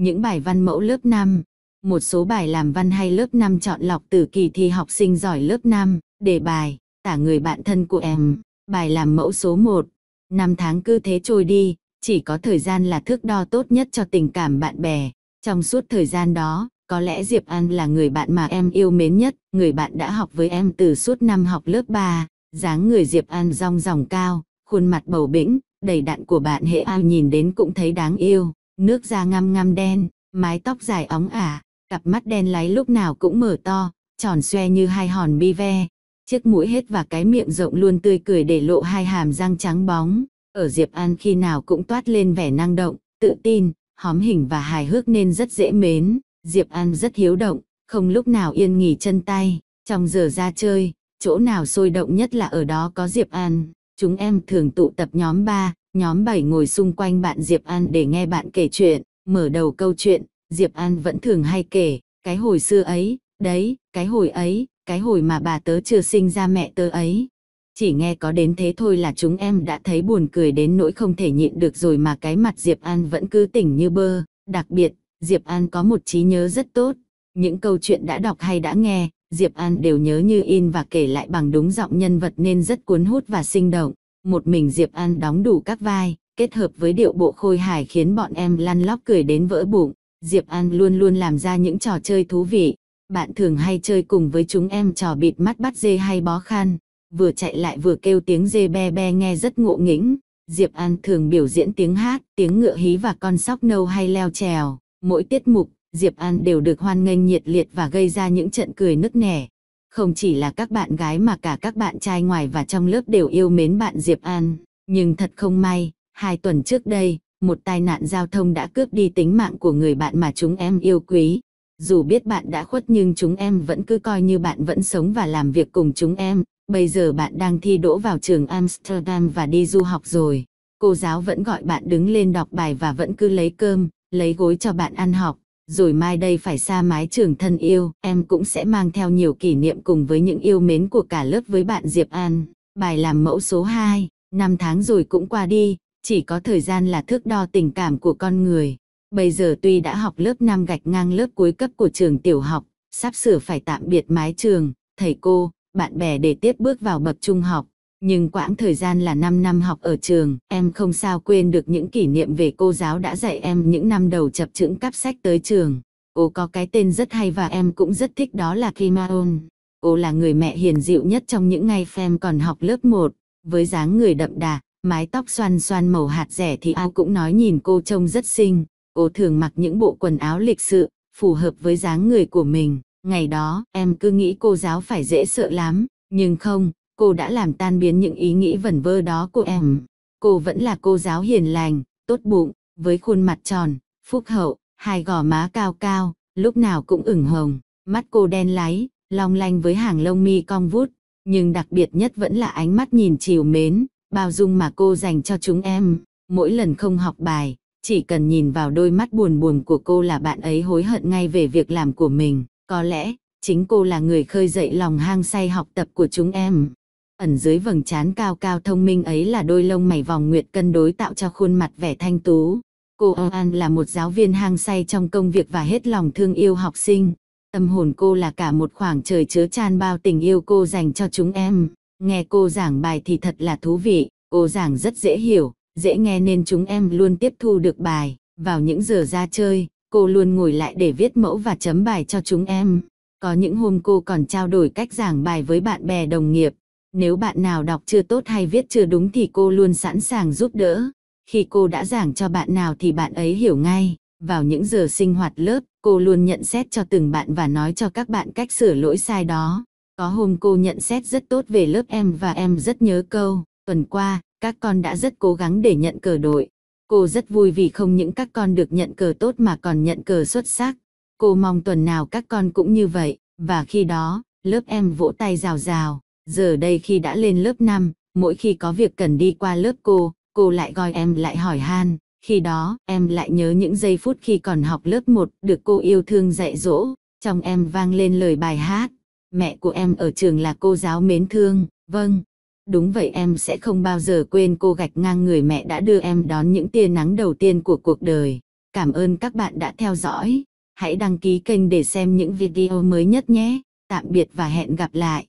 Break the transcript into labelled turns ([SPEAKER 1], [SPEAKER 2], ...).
[SPEAKER 1] Những bài văn mẫu lớp 5, một số bài làm văn hay lớp 5 chọn lọc từ kỳ thi học sinh giỏi lớp 5, đề bài, tả người bạn thân của em, bài làm mẫu số 1. Năm tháng cứ thế trôi đi, chỉ có thời gian là thước đo tốt nhất cho tình cảm bạn bè. Trong suốt thời gian đó, có lẽ Diệp An là người bạn mà em yêu mến nhất, người bạn đã học với em từ suốt năm học lớp 3. Dáng người Diệp An rong ròng cao, khuôn mặt bầu bĩnh, đầy đặn của bạn hệ ao nhìn đến cũng thấy đáng yêu. Nước da ngăm ngăm đen, mái tóc dài óng ả, cặp mắt đen láy lúc nào cũng mở to, tròn xoe như hai hòn bi ve. Chiếc mũi hết và cái miệng rộng luôn tươi cười để lộ hai hàm răng trắng bóng. Ở Diệp An khi nào cũng toát lên vẻ năng động, tự tin, hóm hình và hài hước nên rất dễ mến. Diệp An rất hiếu động, không lúc nào yên nghỉ chân tay. Trong giờ ra chơi, chỗ nào sôi động nhất là ở đó có Diệp An. Chúng em thường tụ tập nhóm ba, Nhóm 7 ngồi xung quanh bạn Diệp An để nghe bạn kể chuyện, mở đầu câu chuyện, Diệp An vẫn thường hay kể, cái hồi xưa ấy, đấy, cái hồi ấy, cái hồi mà bà tớ chưa sinh ra mẹ tớ ấy. Chỉ nghe có đến thế thôi là chúng em đã thấy buồn cười đến nỗi không thể nhịn được rồi mà cái mặt Diệp An vẫn cứ tỉnh như bơ. Đặc biệt, Diệp An có một trí nhớ rất tốt. Những câu chuyện đã đọc hay đã nghe, Diệp An đều nhớ như in và kể lại bằng đúng giọng nhân vật nên rất cuốn hút và sinh động một mình Diệp An đóng đủ các vai, kết hợp với điệu bộ khôi hài khiến bọn em lăn lóc cười đến vỡ bụng. Diệp An luôn luôn làm ra những trò chơi thú vị. Bạn thường hay chơi cùng với chúng em trò bịt mắt bắt dê hay bó khăn. Vừa chạy lại vừa kêu tiếng dê be be nghe rất ngộ nghĩnh. Diệp An thường biểu diễn tiếng hát, tiếng ngựa hí và con sóc nâu hay leo trèo. Mỗi tiết mục, Diệp An đều được hoan nghênh nhiệt liệt và gây ra những trận cười nức nẻ. Không chỉ là các bạn gái mà cả các bạn trai ngoài và trong lớp đều yêu mến bạn Diệp An. Nhưng thật không may, hai tuần trước đây, một tai nạn giao thông đã cướp đi tính mạng của người bạn mà chúng em yêu quý. Dù biết bạn đã khuất nhưng chúng em vẫn cứ coi như bạn vẫn sống và làm việc cùng chúng em. Bây giờ bạn đang thi đỗ vào trường Amsterdam và đi du học rồi. Cô giáo vẫn gọi bạn đứng lên đọc bài và vẫn cứ lấy cơm, lấy gối cho bạn ăn học rồi mai đây phải xa mái trường thân yêu, em cũng sẽ mang theo nhiều kỷ niệm cùng với những yêu mến của cả lớp với bạn Diệp An. Bài làm mẫu số 2, năm tháng rồi cũng qua đi, chỉ có thời gian là thước đo tình cảm của con người. Bây giờ tuy đã học lớp 5 gạch ngang lớp cuối cấp của trường tiểu học, sắp sửa phải tạm biệt mái trường, thầy cô, bạn bè để tiếp bước vào bậc trung học, nhưng quãng thời gian là 5 năm học ở trường, em không sao quên được những kỷ niệm về cô giáo đã dạy em những năm đầu chập chững cắp sách tới trường. Cô có cái tên rất hay và em cũng rất thích đó là Kimaon. Cô là người mẹ hiền dịu nhất trong những ngày em còn học lớp 1, với dáng người đậm đà, mái tóc xoăn xoăn màu hạt rẻ thì ao cũng nói nhìn cô trông rất xinh. Cô thường mặc những bộ quần áo lịch sự, phù hợp với dáng người của mình. Ngày đó, em cứ nghĩ cô giáo phải dễ sợ lắm, nhưng không, Cô đã làm tan biến những ý nghĩ vẩn vơ đó của em. Cô vẫn là cô giáo hiền lành, tốt bụng, với khuôn mặt tròn, phúc hậu, hai gò má cao cao, lúc nào cũng ửng hồng, mắt cô đen láy, long lanh với hàng lông mi cong vút, nhưng đặc biệt nhất vẫn là ánh mắt nhìn chiều mến, bao dung mà cô dành cho chúng em. Mỗi lần không học bài, chỉ cần nhìn vào đôi mắt buồn buồn của cô là bạn ấy hối hận ngay về việc làm của mình, có lẽ, chính cô là người khơi dậy lòng hang say học tập của chúng em. Ẩn dưới vầng trán cao cao thông minh ấy là đôi lông mày vòng nguyệt cân đối tạo cho khuôn mặt vẻ thanh tú. Cô An là một giáo viên hang say trong công việc và hết lòng thương yêu học sinh. Tâm hồn cô là cả một khoảng trời chứa chan bao tình yêu cô dành cho chúng em. Nghe cô giảng bài thì thật là thú vị, cô giảng rất dễ hiểu, dễ nghe nên chúng em luôn tiếp thu được bài. Vào những giờ ra chơi, cô luôn ngồi lại để viết mẫu và chấm bài cho chúng em. Có những hôm cô còn trao đổi cách giảng bài với bạn bè đồng nghiệp, nếu bạn nào đọc chưa tốt hay viết chưa đúng thì cô luôn sẵn sàng giúp đỡ. Khi cô đã giảng cho bạn nào thì bạn ấy hiểu ngay. Vào những giờ sinh hoạt lớp, cô luôn nhận xét cho từng bạn và nói cho các bạn cách sửa lỗi sai đó. Có hôm cô nhận xét rất tốt về lớp em và em rất nhớ câu, tuần qua, các con đã rất cố gắng để nhận cờ đội. Cô rất vui vì không những các con được nhận cờ tốt mà còn nhận cờ xuất sắc. Cô mong tuần nào các con cũng như vậy, và khi đó, lớp em vỗ tay rào rào. Giờ đây khi đã lên lớp 5, mỗi khi có việc cần đi qua lớp cô, cô lại gọi em lại hỏi han. Khi đó, em lại nhớ những giây phút khi còn học lớp 1 được cô yêu thương dạy dỗ, trong em vang lên lời bài hát. Mẹ của em ở trường là cô giáo mến thương, vâng. Đúng vậy em sẽ không bao giờ quên cô gạch ngang người mẹ đã đưa em đón những tia nắng đầu tiên của cuộc đời. Cảm ơn các bạn đã theo dõi. Hãy đăng ký kênh để xem những video mới nhất nhé. Tạm biệt và hẹn gặp lại.